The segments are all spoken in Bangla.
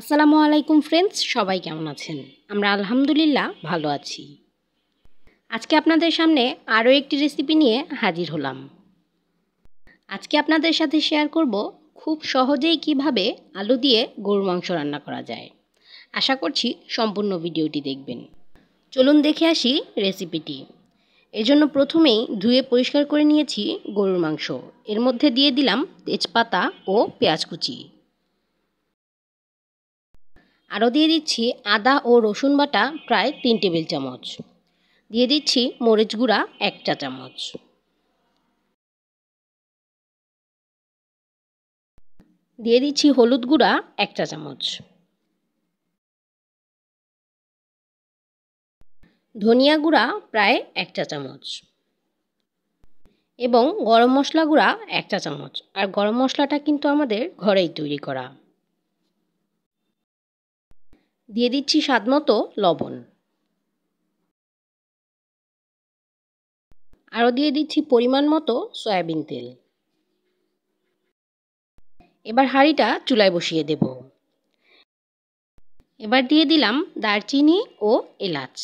আসসালামু আলাইকুম ফ্রেন্ডস সবাই কেমন আছেন আমরা আলহামদুলিল্লাহ ভালো আছি আজকে আপনাদের সামনে আরও একটি রেসিপি নিয়ে হাজির হলাম আজকে আপনাদের সাথে শেয়ার করব খুব সহজেই কিভাবে আলু দিয়ে গরুর মাংস রান্না করা যায় আশা করছি সম্পূর্ণ ভিডিওটি দেখবেন চলুন দেখে আসি রেসিপিটি এজন্য প্রথমেই ধুয়ে পরিষ্কার করে নিয়েছি গরুর মাংস এর মধ্যে দিয়ে দিলাম তেজপাতা ও পেঁয়াজ কুচি আরও দিয়ে দিচ্ছি আদা ও রসুন বাটা প্রায় তিন টেবিল চামচ দিয়ে দিচ্ছি মরিচ গুঁড়া এক চা চামচ দিয়ে দিচ্ছি হলুদ গুঁড়া এক চা চামচ ধনিয়া গুঁড়া প্রায় এক চা চামচ এবং গরম মশলা গুঁড়া এক চা চামচ আর গরম মশলাটা কিন্তু আমাদের ঘরেই তৈরি করা দিয়ে দিচ্ছি স্বাদমতো লবণ আরও দিয়ে দিচ্ছি পরিমাণ মতো সয়াবিন তেল এবার হাঁড়িটা চুলায় বসিয়ে দেব এবার দিয়ে দিলাম দারচিনি ও এলাচ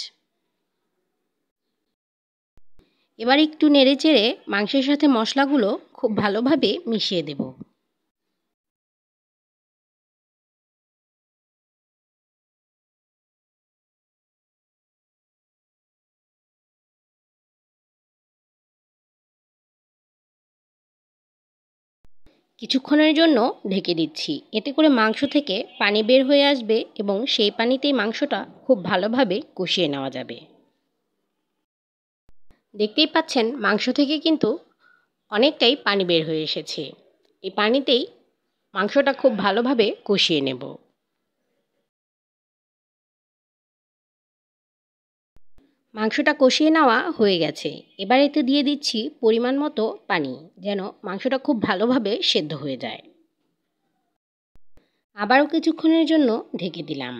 এবার একটু নেড়ে চেড়ে মাংসের সাথে মশলাগুলো খুব ভালোভাবে মিশিয়ে দেবো কিছুক্ষণের জন্য ঢেকে দিচ্ছি এতে করে মাংস থেকে পানি বের হয়ে আসবে এবং সেই পানিতেই মাংসটা খুব ভালোভাবে কষিয়ে নেওয়া যাবে দেখতেই পাচ্ছেন মাংস থেকে কিন্তু অনেকটাই পানি বের হয়ে এসেছে এই পানিতেই মাংসটা খুব ভালোভাবে কষিয়ে নেব মাংসটা কষিয়ে নেওয়া হয়ে গেছে এবার এতে দিয়ে দিচ্ছি পরিমাণ মতো পানি যেন মাংসটা খুব ভালোভাবে সেদ্ধ হয়ে যায় আবারও কিছুক্ষণের জন্য ঢেকে দিলাম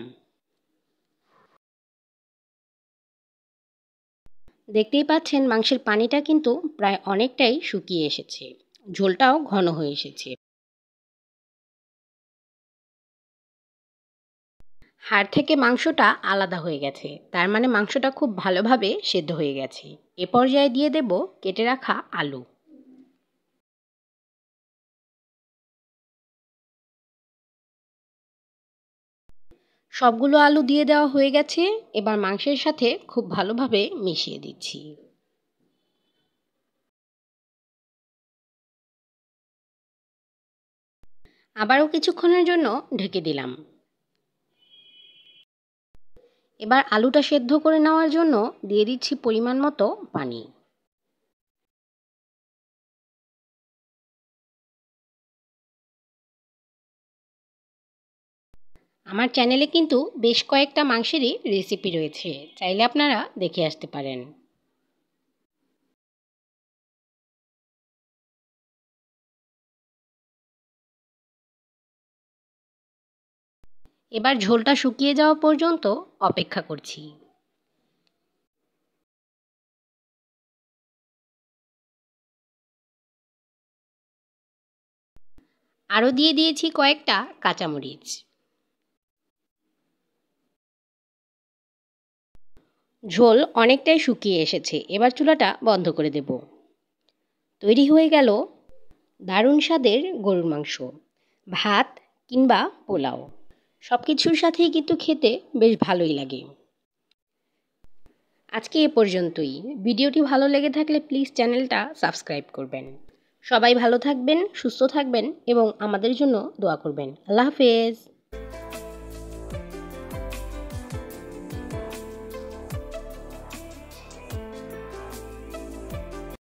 দেখতেই পাচ্ছেন মাংসের পানিটা কিন্তু প্রায় অনেকটাই শুকিয়ে এসেছে ঝোলটাও ঘন হয়ে এসেছে হাড় থেকে মাংসটা আলাদা হয়ে গেছে তার মানে মাংসটা খুব ভালোভাবে সেদ্ধ হয়ে গেছে এ পর্যায়ে দিয়ে দেব কেটে রাখা আলু সবগুলো আলু দিয়ে দেওয়া হয়ে গেছে এবার মাংসের সাথে খুব ভালোভাবে মিশিয়ে দিচ্ছি আবারও কিছুক্ষণের জন্য ঢেকে দিলাম এবার আলুটা সেদ্ধ করে নেওয়ার জন্য দিয়ে দিচ্ছি পরিমাণ মতো পানি আমার চ্যানেলে কিন্তু বেশ কয়েকটা মাংসেরই রেসিপি রয়েছে চাইলে আপনারা দেখে আসতে পারেন এবার ঝোলটা শুকিয়ে যাওয়া পর্যন্ত অপেক্ষা করছি আরও দিয়ে দিয়েছি কয়েকটা কাঁচামরিচ ঝোল অনেকটাই শুকিয়ে এসেছে এবার চুলাটা বন্ধ করে দেব তৈরি হয়ে গেল দারুণ স্বাদের গরুর মাংস ভাত কিংবা পোলাও সব কিছুর সাথেই কিন্তু খেতে বেশ ভালোই লাগে আজকে এ পর্যন্তই ভিডিওটি ভালো লেগে থাকলে প্লিজ চ্যানেলটা সাবস্ক্রাইব করবেন সবাই ভালো থাকবেন সুস্থ থাকবেন এবং আমাদের জন্য দোয়া করবেন আল্লাহ হাফেজ